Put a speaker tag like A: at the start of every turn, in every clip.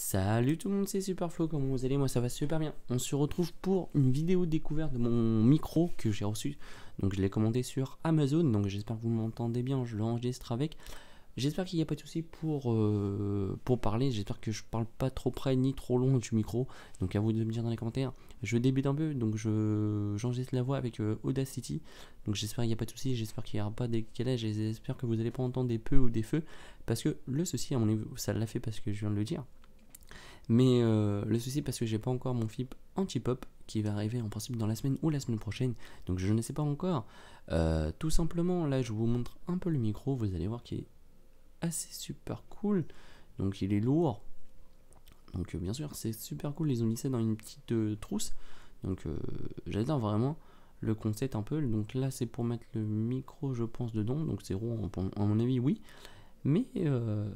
A: Salut tout le monde, c'est SuperFlo, comment vous allez Moi ça va super bien. On se retrouve pour une vidéo découverte de mon micro que j'ai reçu. Donc je l'ai commandé sur Amazon, donc j'espère que vous m'entendez bien, je l'enregistre avec. J'espère qu'il n'y a pas de souci pour, euh, pour parler, j'espère que je parle pas trop près ni trop long du micro. Donc à vous de me dire dans les commentaires. Je débute un peu, donc je j'enregistre la voix avec euh, Audacity. Donc j'espère qu'il n'y a pas de soucis, j'espère qu'il n'y aura pas de décalage, j'espère que vous n'allez pas entendre des peu ou des feux. Parce que le souci, à mon avis, ça l'a fait parce que je viens de le dire. Mais euh, le souci, parce que j'ai pas encore mon flip anti-pop qui va arriver en principe dans la semaine ou la semaine prochaine, donc je ne sais pas encore. Euh, tout simplement, là je vous montre un peu le micro, vous allez voir qu'il est assez super cool. Donc il est lourd. Donc euh, bien sûr, c'est super cool, ils ont mis ça dans une petite trousse. Donc j'adore vraiment le concept un peu. Donc là, c'est pour mettre le micro, je pense, dedans. Donc c'est rond, à mon avis, oui. Mais euh,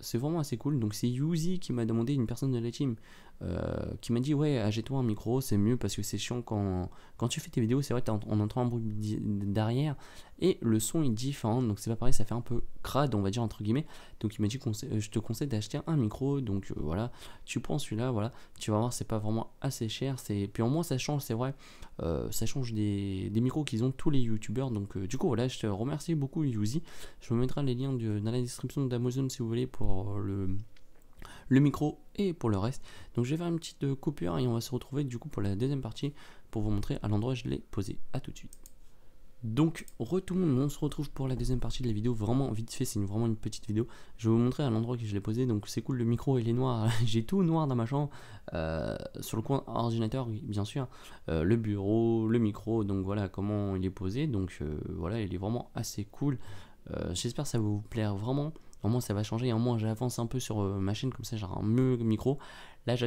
A: c'est vraiment assez cool. Donc c'est Yuzi qui m'a demandé, une personne de la team, euh, qui m'a dit ouais, achète-toi un micro, c'est mieux parce que c'est chiant quand, quand tu fais tes vidéos, c'est vrai, on entend un bruit derrière, et le son est différent hein. donc c'est pas pareil ça fait un peu crade on va dire entre guillemets donc il m'a dit euh, je te conseille d'acheter un micro donc euh, voilà tu prends celui-là voilà tu vas voir c'est pas vraiment assez cher c'est puis au moins ça change c'est vrai euh, ça change des, micros qu'ils ont tous les youtubeurs donc du coup voilà je te remercie beaucoup Yuzi je vous mettrai les liens dans la description d'Amazon si vous voulez pour le le micro et pour le reste. Donc je vais faire une petite coupure et on va se retrouver du coup pour la deuxième partie pour vous montrer à l'endroit où je l'ai posé. à tout de suite. Donc retourne, on se retrouve pour la deuxième partie de la vidéo, vraiment vite fait, c'est vraiment une petite vidéo. Je vais vous montrer à l'endroit que je l'ai posé, donc c'est cool, le micro il est noir, j'ai tout noir dans ma chambre, euh, sur le coin ordinateur bien sûr, euh, le bureau, le micro, donc voilà comment il est posé, donc euh, voilà il est vraiment assez cool. J'espère que ça va vous plaire vraiment, au moins ça va changer, au hein. moins j'avance un peu sur ma chaîne comme ça j'aurai un mieux micro. Là